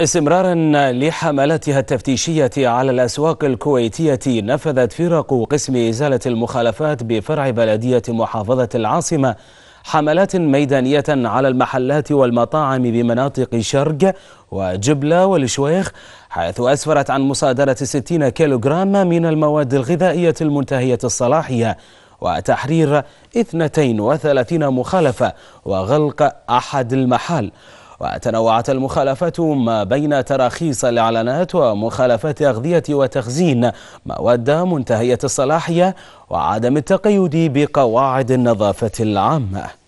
استمرارا لحملاتها التفتيشية على الأسواق الكويتية نفذت فرق قسم إزالة المخالفات بفرع بلدية محافظة العاصمة حملات ميدانية على المحلات والمطاعم بمناطق شرق وجبلة والشويخ حيث أسفرت عن مصادرة 60 كيلوغرام من المواد الغذائية المنتهية الصلاحية وتحرير 32 مخالفة وغلق أحد المحال وتنوعت المخالفات ما بين تراخيص الإعلانات ومخالفات أغذية وتخزين مواد منتهية الصلاحية وعدم التقيد بقواعد النظافة العامة